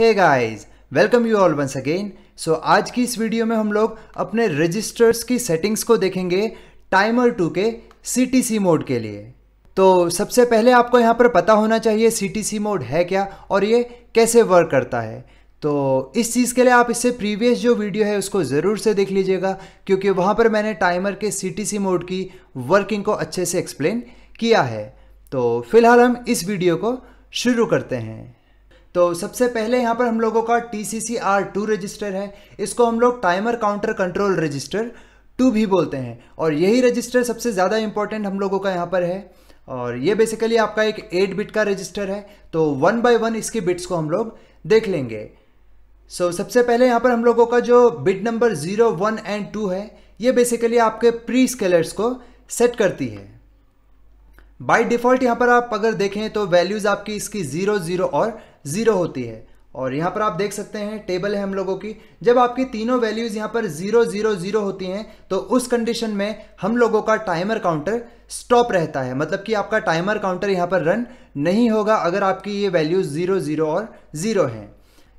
hey guys welcome you all once again so आज की इस वीडियो में हम लोग अपने रजिस्टर्स की सेटिंग्स को देखेंगे टाइमर टू के सी मोड के लिए तो सबसे पहले आपको यहाँ पर पता होना चाहिए सी मोड है क्या और ये कैसे वर्क करता है तो इस चीज़ के लिए आप इससे प्रीवियस जो वीडियो है उसको ज़रूर से देख लीजिएगा क्योंकि वहाँ पर मैंने टाइमर के सी मोड की वर्किंग को अच्छे से एक्सप्लेन किया है तो फिलहाल हम इस वीडियो को शुरू करते हैं तो सबसे पहले यहाँ पर हम लोगों का T C C R two register है इसको हम लोग timer counter control register two भी बोलते हैं और यही रजिस्टर सबसे ज़्यादा इंपॉर्टेंट हम लोगों का यहाँ पर है और ये बेसिकली आपका एक एट बिट का रजिस्टर है तो वन बाय वन इसके बिट्स को हम लोग देख लेंगे सो so, सबसे पहले यहाँ पर हम लोगों का जो bit number zero one and two है ये बेसिकली आपके प्री स्केलर्स को सेट करती है बाय डिफ़ॉल्ट यहाँ पर आप अगर देखें तो वैल्यूज़ आपकी इसकी ज़ीरो ज़ीरो और ज़ीरो होती है और यहाँ पर आप देख सकते हैं टेबल है हम लोगों की जब आपकी तीनों वैल्यूज़ यहाँ पर ज़ीरो ज़ीरो ज़ीरो होती हैं तो उस कंडीशन में हम लोगों का टाइमर काउंटर स्टॉप रहता है मतलब कि आपका टाइमर काउंटर यहाँ पर रन नहीं होगा अगर आपकी ये वैल्यूज़ ज़ीरो ज़ीरो और ज़ीरो हैं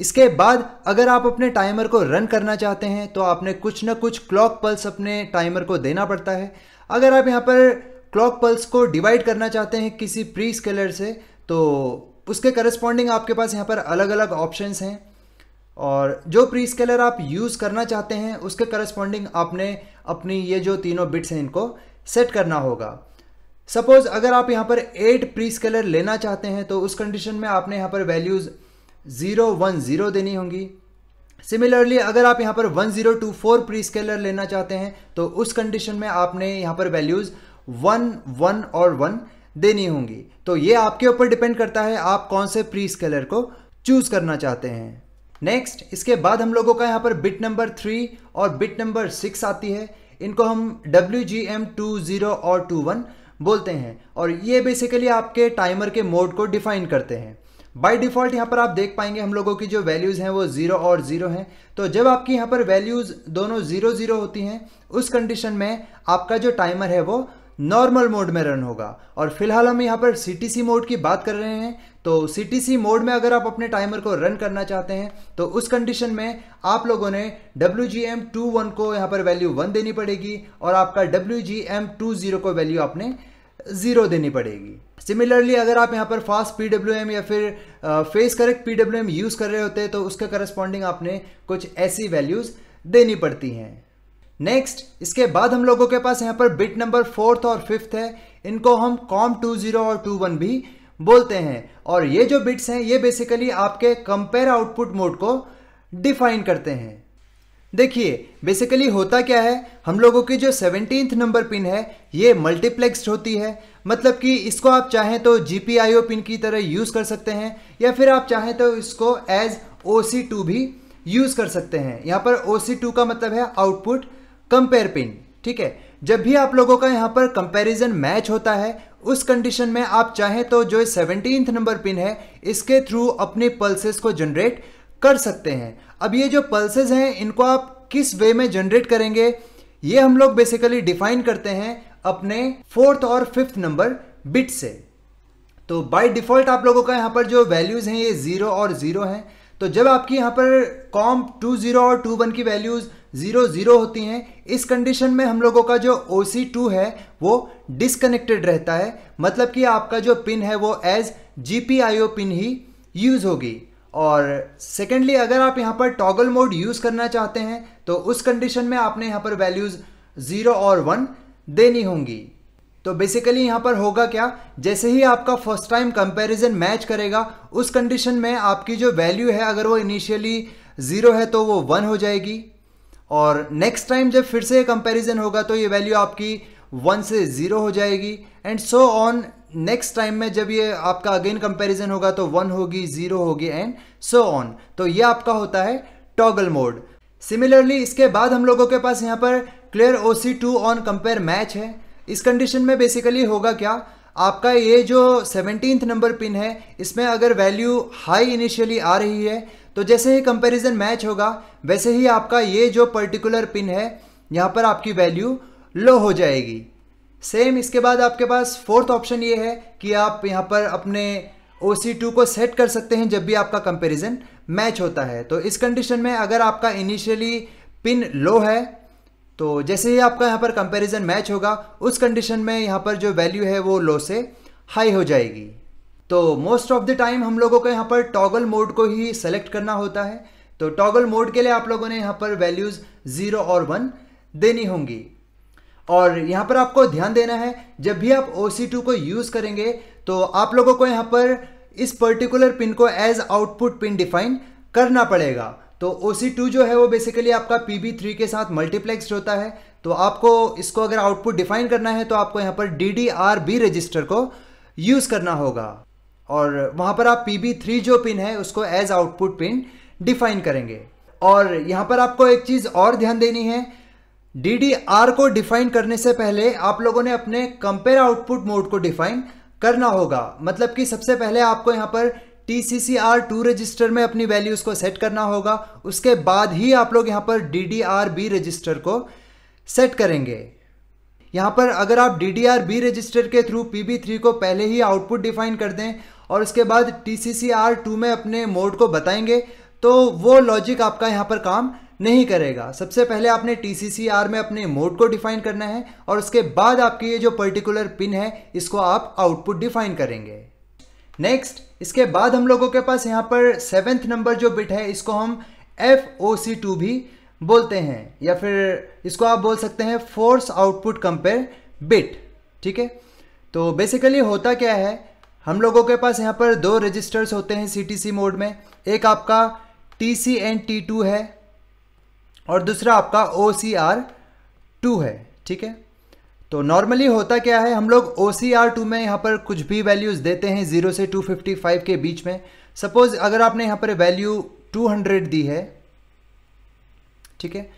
इसके बाद अगर आप अपने टाइमर को रन करना चाहते हैं तो आपने कुछ ना कुछ क्लॉक पल्स अपने टाइमर को देना पड़ता है अगर आप यहाँ पर क्लॉक पल्स को डिवाइड करना चाहते हैं किसी प्री स्केलर से तो उसके करस्पॉन्डिंग आपके पास यहाँ पर अलग अलग ऑप्शंस हैं और जो प्री स्केलर आप यूज़ करना चाहते हैं उसके करस्पॉन्डिंग आपने अपनी ये जो तीनों बिट्स हैं इनको सेट करना होगा सपोज़ अगर आप यहाँ पर एट प्री स्केलर लेना चाहते हैं तो उस कंडीशन में आपने यहाँ पर वैल्यूज़ ज़ीरो वन ज़ीरो देनी होंगी सिमिलरली अगर आप यहाँ पर one zero two four prescaler लेना चाहते हैं तो उस कंडीशन में आपने यहाँ पर वैल्यूज़ वन वन और वन देनी होंगी तो ये आपके ऊपर डिपेंड करता है आप कौन से प्री स्केलर को चूज करना चाहते हैं नेक्स्ट इसके बाद हम लोगों का यहाँ पर बिट नंबर थ्री और बिट नंबर सिक्स आती है इनको हम W G M two zero और टू वन बोलते हैं और ये बेसिकली आपके टाइमर के मोड को डिफाइन करते हैं बाय डिफ़ॉल्ट यहाँ पर आप देख पाएंगे हम लोगों की जो वैल्यूज़ हैं वो ज़ीरो और ज़ीरो हैं तो जब आपकी यहाँ पर वैल्यूज़ दोनों ज़ीरो ज़ीरो होती हैं उस कंडीशन में आपका जो टाइमर है वो नॉर्मल मोड में रन होगा और फिलहाल हम यहाँ पर सी मोड की बात कर रहे हैं तो सी मोड में अगर आप अपने टाइमर को रन करना चाहते हैं तो उस कंडीशन में आप लोगों ने W G M two one को यहाँ पर वैल्यू वन देनी पड़ेगी और आपका W G M two zero को वैल्यू आपने ज़ीरो देनी पड़ेगी सिमिलरली अगर आप यहाँ पर फास्ट पी एम या फिर phase correct P W M use कर रहे होते हैं तो उसके करस्पॉन्डिंग आपने कुछ ऐसी वैल्यूज़ देनी पड़ती हैं नेक्स्ट इसके बाद हम लोगों के पास यहाँ पर बिट नंबर फोर्थ और फिफ्थ है इनको हम कॉम टू जीरो और टू वन भी बोलते हैं और ये जो बिट्स हैं ये बेसिकली आपके कंपेयर आउटपुट मोड को डिफाइन करते हैं देखिए बेसिकली होता क्या है हम लोगों की जो सेवनटीन्थ नंबर पिन है ये मल्टीप्लेक्सड होती है मतलब कि इसको आप चाहें तो जी पिन की तरह यूज़ कर सकते हैं या फिर आप चाहें तो इसको एज ओ भी यूज़ कर सकते हैं यहाँ पर ओ का मतलब है आउटपुट कंपेयर पिन ठीक है जब भी आप लोगों का यहां पर कंपैरिजन मैच होता है उस कंडीशन में आप चाहें तो जो सेवनटींथ नंबर पिन है इसके थ्रू अपने पल्सेस को जनरेट कर सकते हैं अब ये जो पल्सेस हैं इनको आप किस वे में जनरेट करेंगे ये हम लोग बेसिकली डिफाइन करते हैं अपने फोर्थ और फिफ्थ नंबर बिट से तो बाय डिफॉल्ट आप लोगों का यहां पर जो वैल्यूज़ हैं ये ज़ीरो और ज़ीरो हैं तो जब आपकी यहां पर कॉम टू ज़ीरो और टू वन की वैल्यूज़ ज़ीरो ज़ीरो होती हैं इस कंडीशन में हम लोगों का जो ओ सी टू है वो डिसकनेक्टेड रहता है मतलब कि आपका जो पिन है वो as G P I O pin ही यूज़ होगी और सेकेंडली अगर आप यहाँ पर टॉगल मोड यूज़ करना चाहते हैं तो उस कंडीशन में आपने यहाँ पर वैल्यूज़ ज़ीरो और वन देनी होंगी तो बेसिकली यहाँ पर होगा क्या जैसे ही आपका फर्स्ट टाइम कंपैरिजन मैच करेगा उस कंडीशन में आपकी जो वैल्यू है अगर वो इनिशियली ज़ीरो है तो वो वन हो जाएगी और नेक्स्ट टाइम जब फिर से कंपैरिजन होगा तो ये वैल्यू आपकी वन से ज़ीरो हो जाएगी and so on next time में जब ये आपका अगेन कंपैरिजन होगा तो वन होगी ज़ीरो होगी एंड सो ऑन तो ये आपका होता है टॉगल मोड सिमिलरली इसके बाद हम लोगों के पास यहाँ पर clear O C two on compare match है इस कंडीशन में बेसिकली होगा क्या आपका ये जो सेवनटीन्थ नंबर पिन है इसमें अगर वैल्यू हाई इनिशियली आ रही है तो जैसे ही कंपैरिजन मैच होगा वैसे ही आपका ये जो पर्टिकुलर पिन है यहाँ पर आपकी वैल्यू लो हो जाएगी सेम इसके बाद आपके पास फोर्थ ऑप्शन ये है कि आप यहाँ पर अपने ओ को सेट कर सकते हैं जब भी आपका कंपेरिजन मैच होता है तो इस कंडीशन में अगर आपका इनिशियली पिन लो है तो जैसे ही आपका यहाँ पर कंपैरिजन मैच होगा उस कंडीशन में यहाँ पर जो वैल्यू है वो लो से हाई हो जाएगी तो मोस्ट ऑफ द टाइम हम लोगों को यहाँ पर टॉगल मोड को ही सेलेक्ट करना होता है तो टॉगल मोड के लिए आप लोगों ने यहाँ पर वैल्यूज़ ज़ीरो और वन देनी होंगी और यहाँ पर आपको ध्यान देना है जब भी आप ओ सी टू को यूज़ करेंगे तो आप लोगों को यहाँ पर इस पर्टिकुलर पिन को एज आउटपुट पिन डिफाइन करना पड़ेगा तो ओ टू जो है वो बेसिकली आपका पी बी थ्री के साथ मल्टीप्लेक्स होता है तो आपको इसको अगर आउटपुट डिफाइन करना है तो आपको यहाँ पर D D R B register को यूज़ करना होगा और वहां पर आप पी बी थ्री जो पिन है उसको एज आउटपुट पिन डिफाइन करेंगे और यहां पर आपको एक चीज़ और ध्यान देनी है डी डी आर को डिफाइन करने से पहले आप लोगों ने अपने कंपेयर आउटपुट मोड को डिफाइन करना होगा मतलब कि सबसे पहले आपको यहां पर T C C R two register में अपनी वैल्यूज़ को सेट करना होगा उसके बाद ही आप लोग यहां पर D D R B register को सेट करेंगे यहां पर अगर आप D D R B register के थ्रू पी बी थ्री को पहले ही आउटपुट डिफाइन कर दें और उसके बाद T C C R two में अपने मोड को बताएंगे तो वो लॉजिक आपका यहाँ पर काम नहीं करेगा सबसे पहले आपने टी सी सी आर में अपने मोड को डिफाइन करना है और उसके बाद आपकी ये जो पर्टिकुलर पिन है इसको आप आउटपुट डिफाइन करेंगे नेक्स्ट इसके बाद हम लोगों के पास यहाँ पर सेवेंथ नंबर जो बिट है इसको हम एफ ओ सी टू भी बोलते हैं या फिर इसको आप बोल सकते हैं फोर्स आउटपुट कंपेयर बिट ठीक है तो बेसिकली होता क्या है हम लोगों के पास यहाँ पर दो रजिस्टर्स होते हैं सी मोड में एक आपका T C N T two है और दूसरा आपका ओ सी आर टू है ठीक है तो नॉर्मली होता क्या है हम लोग ओ सी आर टू में यहाँ पर कुछ भी वैल्यूज़ देते हैं ज़ीरो से टू फिफ्टी फाइव के बीच में सपोज़ अगर आपने यहाँ पर वैल्यू टू हंड्रेड दी है ठीक है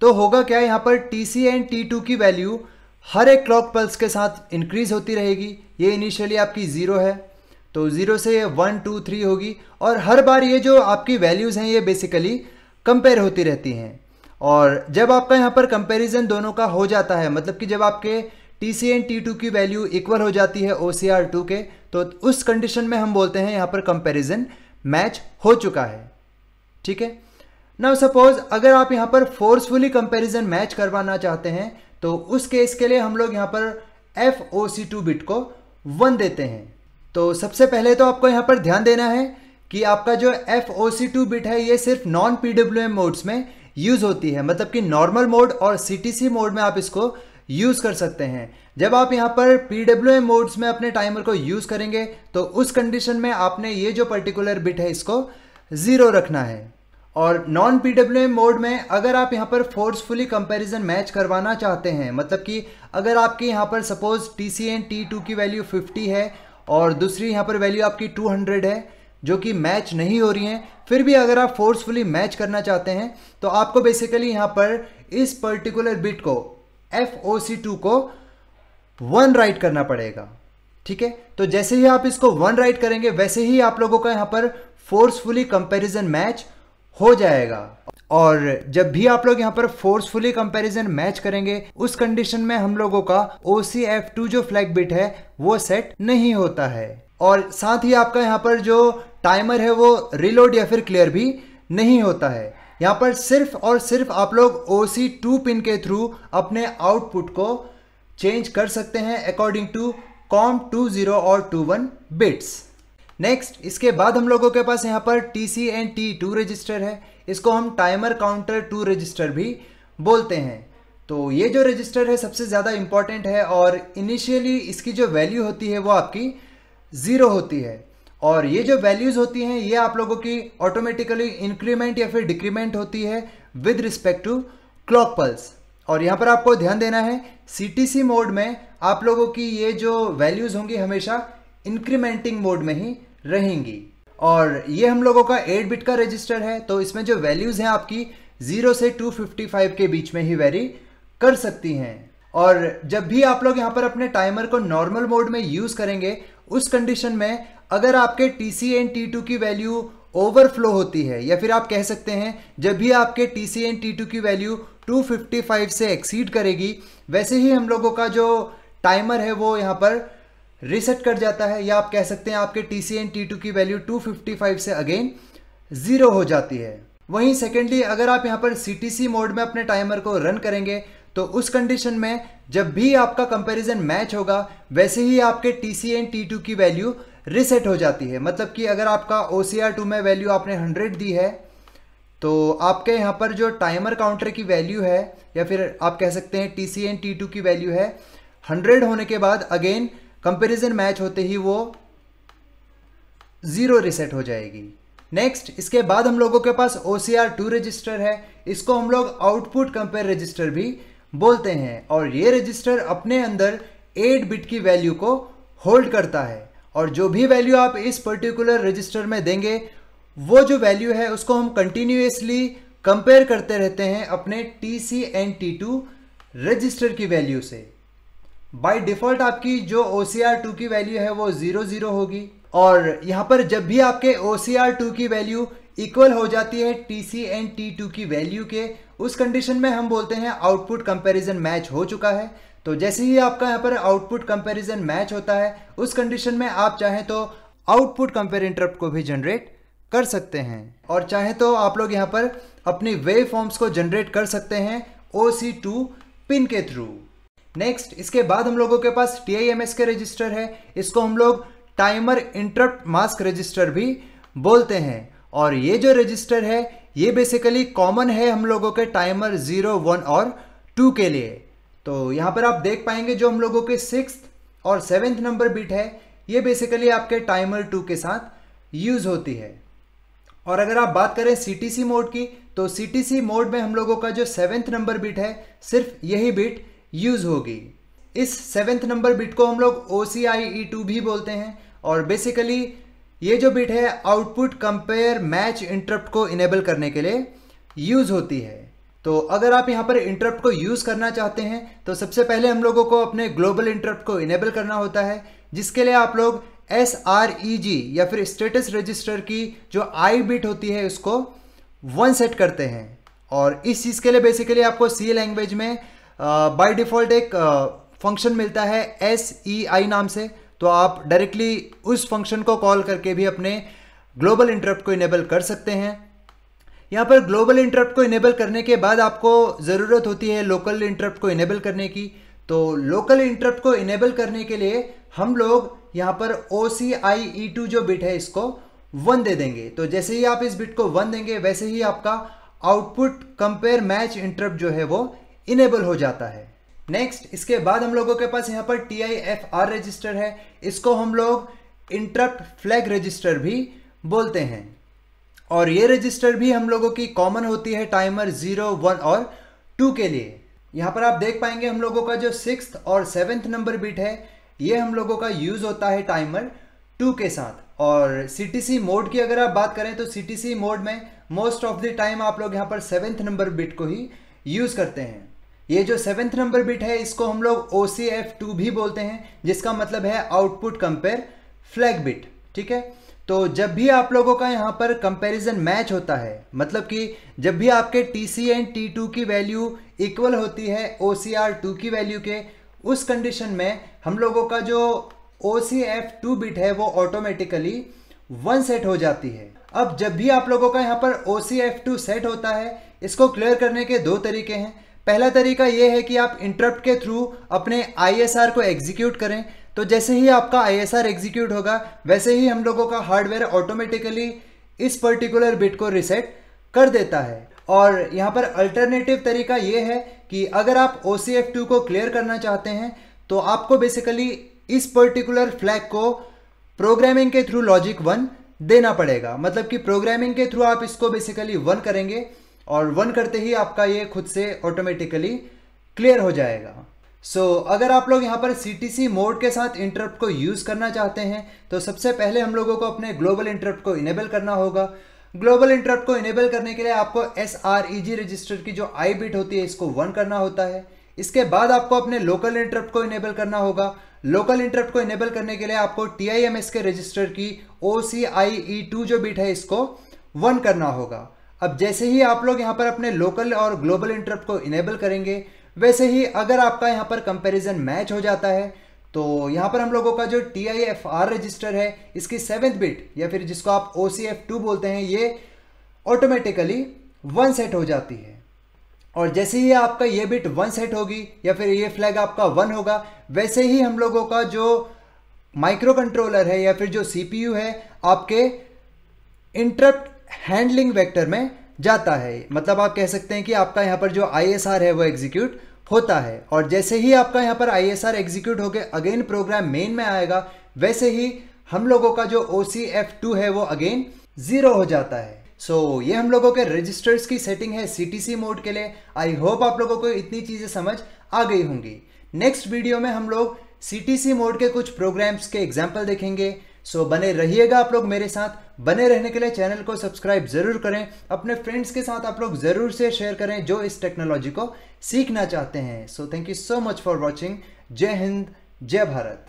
तो होगा क्या यहाँ पर T C and T two की वैल्यू हर एक क्लॉक पल्स के साथ इंक्रीज होती रहेगी ये इनिशियली आपकी ज़ीरो है तो ज़ीरो से ये वन टू थ्री होगी और हर बार ये जो आपकी वैल्यूज़ हैं ये बेसिकली कंपेयर होती रहती हैं और जब आपका यहाँ पर कंपैरिजन दोनों का हो जाता है मतलब कि जब आपके T C and T two की वैल्यू इक्वल हो जाती है ओ सी आर टू के तो उस कंडीशन में हम बोलते हैं यहाँ पर कंपेरिजन मैच हो चुका है ठीक है नाउ सपोज अगर आप यहाँ पर फोर्सफुली कंपेरिजन मैच करवाना चाहते हैं तो उस केस के लिए हम लोग यहाँ पर F O C two bit को वन देते हैं तो सबसे पहले तो आपको यहाँ पर ध्यान देना है कि आपका जो F O C two bit है ये सिर्फ non P W M modes में यूज़ होती है मतलब कि नॉर्मल मोड और सी टी सी मोड में आप इसको यूज़ कर सकते हैं जब आप यहाँ पर पी डब्ल्यू एम मोड्स में अपने टाइमर को यूज़ करेंगे तो उस कंडीशन में आपने ये जो पर्टिकुलर बिट है इसको ज़ीरो रखना है और नॉन पी मोड में अगर आप यहाँ पर फोर्सफुली कंपैरिजन मैच करवाना चाहते हैं मतलब कि अगर आपके यहाँ पर suppose T C N T two की वैल्यू 50 है और दूसरी यहाँ पर वैल्यू आपकी 200 है जो कि मैच नहीं हो रही हैं फिर भी अगर आप फोर्सफुली मैच करना चाहते हैं तो आपको बेसिकली यहाँ पर इस पर्टिकुलर बिट को एफ ओ सी टू को वन राइट करना पड़ेगा ठीक है तो जैसे ही आप इसको वन राइट करेंगे वैसे ही आप लोगों का यहाँ पर फोर्सफुली कंपेरिजन मैच हो जाएगा और जब भी आप लोग यहाँ पर फोर्सफुली कंपैरिजन मैच करेंगे उस कंडीशन में हम लोगों का ओ सी एफ टू जो फ्लैग बिट है वो सेट नहीं होता है और साथ ही आपका यहाँ पर जो टाइमर है वो रिलोड या फिर क्लियर भी नहीं होता है यहाँ पर सिर्फ और सिर्फ आप लोग ओ सी टू पिन के थ्रू अपने आउटपुट को चेंज कर सकते हैं according to COM two zero और टू वन बिट्स नेक्स्ट इसके बाद हम लोगों के पास यहाँ पर T C and T two register है इसको हम टाइमर काउंटर टू रजिस्टर भी बोलते हैं तो ये जो रजिस्टर है सबसे ज़्यादा इम्पॉर्टेंट है और इनिशियली इसकी जो वैल्यू होती है वो आपकी ज़ीरो होती है और ये जो वैल्यूज़ होती हैं ये आप लोगों की ऑटोमेटिकली इंक्रीमेंट या फिर डिक्रीमेंट होती है with respect to clock pulse और यहाँ पर आपको ध्यान देना है सी मोड में आप लोगों की ये जो वैल्यूज़ होंगी हमेशा इंक्रीमेंटिंग मोड में ही रहेंगी और ये हम लोगों का 8 बिट का रजिस्टर है तो इसमें जो वैल्यूज़ हैं आपकी 0 से 255 के बीच में ही वेरी कर सकती हैं और जब भी आप लोग यहाँ पर अपने टाइमर को नॉर्मल मोड में यूज़ करेंगे उस कंडीशन में अगर आपके T C and T two की वैल्यू ओवरफ्लो होती है या फिर आप कह सकते हैं जब भी आपके T C and T two की वैल्यू 255 से एक्सीड करेगी वैसे ही हम लोगों का जो टाइमर है वो यहाँ पर रिसेट कर जाता है या आप कह सकते हैं आपके T C and T two की वैल्यू 255 से अगेन ज़ीरो हो जाती है वहीं सेकेंडली अगर आप यहाँ पर सी टी सी मोड में अपने टाइमर को रन करेंगे तो उस कंडीशन में जब भी आपका कंपैरिजन मैच होगा वैसे ही आपके T C and T two की वैल्यू रिसेट हो जाती है मतलब कि अगर आपका ओ सी आर टू में वैल्यू आपने हंड्रेड दी है तो आपके यहाँ पर जो टाइमर काउंटर की वैल्यू है या फिर आप कह सकते हैं T C and T two की वैल्यू है हंड्रेड होने के बाद अगेन कंपेरिजन मैच होते ही वो ज़ीरो रिसेट हो जाएगी नेक्स्ट इसके बाद हम लोगों के पास O C R two register है इसको हम लोग आउटपुट कंपेयर रजिस्टर भी बोलते हैं और ये रजिस्टर अपने अंदर एट बिट की वैल्यू को होल्ड करता है और जो भी वैल्यू आप इस पर्टिकुलर रजिस्टर में देंगे वो जो वैल्यू है उसको हम कंटिन्यूसली कंपेयर करते रहते हैं अपने T C and T two register की वैल्यू से बाय डिफ़ॉल्ट आपकी जो ओ सी आर टू की वैल्यू है वो ज़ीरो ज़ीरो होगी और यहाँ पर जब भी आपके ओ सी आर टू की वैल्यू इक्वल हो जाती है T C and T two की वैल्यू के उस कंडीशन में हम बोलते हैं आउटपुट कंपेरिजन मैच हो चुका है तो जैसे ही आपका यहाँ पर आउटपुट कंपेरिजन मैच होता है उस कंडीशन में आप चाहें तो आउटपुट कंपेयर इंटरप्ट को भी जनरेट कर सकते हैं और चाहे तो आप लोग यहाँ पर अपनी वेव फॉर्म्स को जनरेट कर सकते हैं ओ सी टू पिन के थ्रू नेक्स्ट इसके बाद हम लोगों के पास T I M S K register है इसको हम लोग टाइमर इंटरप्ट मास्क रजिस्टर भी बोलते हैं और ये जो रजिस्टर है ये बेसिकली कॉमन है हम लोगों के टाइमर जीरो वन और टू के लिए तो यहाँ पर आप देख पाएंगे जो हम लोगों के सिक्स और सेवेंथ नंबर बिट है ये बेसिकली आपके टाइमर टू के साथ यूज़ होती है और अगर आप बात करें सी मोड की तो सी मोड में हम लोगों का जो सेवेंथ नंबर बिट है सिर्फ यही बिट यूज होगी इस सेवेंथ नंबर बिट को हम लोग O C I E to भी बोलते हैं और बेसिकली ये जो बिट है आउटपुट कंपेयर मैच इंटरप्ट को इनेबल करने के लिए यूज होती है तो अगर आप यहाँ पर इंटरप्ट को यूज़ करना चाहते हैं तो सबसे पहले हम लोगों को अपने ग्लोबल इंटरप्ट को इनेबल करना होता है जिसके लिए आप लोग एस आर ई जी या फिर स्टेटस रजिस्टर की जो आई बिट होती है उसको वन सेट करते हैं और इस चीज़ के लिए बेसिकली आपको सी लैंग्वेज में बाय डिफ़ॉल्ट एक फंक्शन मिलता है एस ई आई नाम से तो आप डायरेक्टली उस फंक्शन को कॉल करके भी अपने ग्लोबल इंटरप्ट को इनेबल कर सकते हैं यहाँ पर ग्लोबल इंटरप्ट को इनेबल करने के बाद आपको ज़रूरत होती है लोकल इंटरप्ट को इनेबल करने की तो लोकल इंटरप्ट को इनेबल करने के लिए हम लोग यहाँ पर O C I E to जो बिट है इसको वन दे देंगे तो जैसे ही आप इस बिट को वन देंगे वैसे ही आपका आउटपुट कंपेयर मैच इंटरप्ट जो है वो इनेबल हो जाता है नेक्स्ट इसके बाद हम लोगों के पास यहाँ पर T I F R register है इसको हम लोग इंटरप्ट फ्लैग रजिस्टर भी बोलते हैं और ये रजिस्टर भी हम लोगों की कॉमन होती है टाइमर जीरो वन और टू के लिए यहाँ पर आप देख पाएंगे हम लोगों का जो सिक्स और सेवेंथ नंबर बिट है ये हम लोगों का यूज होता है टाइमर टू के साथ और सी मोड की अगर आप बात करें तो सी मोड में मोस्ट ऑफ द टाइम आप लोग यहाँ पर सेवेंथ नंबर बिट को ही यूज करते हैं ये जो सेवेंथ नंबर बिट है इसको हम लोग ओ सी एफ टू भी बोलते हैं जिसका मतलब है आउटपुट कंपेयर फ्लैग बिट ठीक है तो जब भी आप लोगों का यहाँ पर कंपैरिजन मैच होता है मतलब कि जब भी आपके T C and T two की वैल्यू इक्वल होती है ओ सी आर टू की वैल्यू के उस कंडीशन में हम लोगों का जो O C F two bit है वो ऑटोमेटिकली वन सेट हो जाती है अब जब भी आप लोगों का यहाँ पर O C F two set होता है इसको क्लियर करने के दो तरीके हैं पहला तरीका ये है कि आप इंटरप्ट के थ्रू अपने आईएसआर को एग्जीक्यूट करें तो जैसे ही आपका आईएसआर एग्जीक्यूट होगा वैसे ही हम लोगों का हार्डवेयर ऑटोमेटिकली इस पर्टिकुलर बिट को रिसेट कर देता है और यहाँ पर अल्टरनेटिव तरीका ये है कि अगर आप ओ को क्लियर करना चाहते हैं तो आपको बेसिकली इस पर्टिकुलर फ्लैग को प्रोग्रामिंग के थ्रू लॉजिक वन देना पड़ेगा मतलब कि प्रोग्रामिंग के थ्रू आप इसको बेसिकली वन करेंगे और वन करते ही आपका ये खुद से ऑटोमेटिकली क्लियर हो जाएगा सो so, अगर आप लोग यहाँ पर सी टी सी मोड के साथ इंटरप्ट को यूज़ करना चाहते हैं तो सबसे पहले हम लोगों को अपने ग्लोबल इंटरप्ट को इनेबल करना होगा ग्लोबल इंटरप्ट को इनेबल करने के लिए आपको S R E G register की जो आई बिट होती है इसको वन करना होता है इसके बाद आपको अपने लोकल इंटरप्ट को इनेबल करना होगा लोकल इंटरप्ट को इनेबल करने के लिए आपको T I M S K register की O C I E to जो बिट है इसको वन करना होगा अब जैसे ही आप लोग यहाँ पर अपने लोकल और ग्लोबल इंटरप्ट को इनेबल करेंगे वैसे ही अगर आपका यहाँ पर कंपैरिजन मैच हो जाता है तो यहाँ पर हम लोगों का जो T I F R register है इसकी सेवेंथ बिट या फिर जिसको आप ओ सी एफ टू बोलते हैं ये ऑटोमेटिकली वन सेट हो जाती है और जैसे ही आपका ये बिट वन सेट होगी या फिर ये फ्लैग आपका वन होगा वैसे ही हम लोगों का जो माइक्रो कंट्रोलर है या फिर जो सीपीयू है आपके इंटरप्ट हैंडलिंग वेक्टर में जाता है मतलब आप कह सकते हैं कि आपका यहाँ पर जो आई है वो एग्जीक्यूट होता है और जैसे ही आपका यहाँ पर आई एस आर एग्जीक्यूट होकर अगेन प्रोग्राम मेन में आएगा वैसे ही हम लोगों का जो ओ सी एफ टू है वो अगेन ज़ीरो हो जाता है सो so, ये हम लोगों के रजिस्टर्स की सेटिंग है सी टी सी मोड के लिए आई होप आप लोगों को इतनी चीज़ें समझ आ गई होंगी नेक्स्ट वीडियो में हम लोग सी मोड के कुछ प्रोग्राम्स के एग्जाम्पल देखेंगे सो so, बने रहिएगा आप लोग मेरे साथ बने रहने के लिए चैनल को सब्सक्राइब जरूर करें अपने फ्रेंड्स के साथ आप लोग जरूर से शेयर करें जो इस टेक्नोलॉजी को सीखना चाहते हैं so thank you so much for watching जय हिंद जय भारत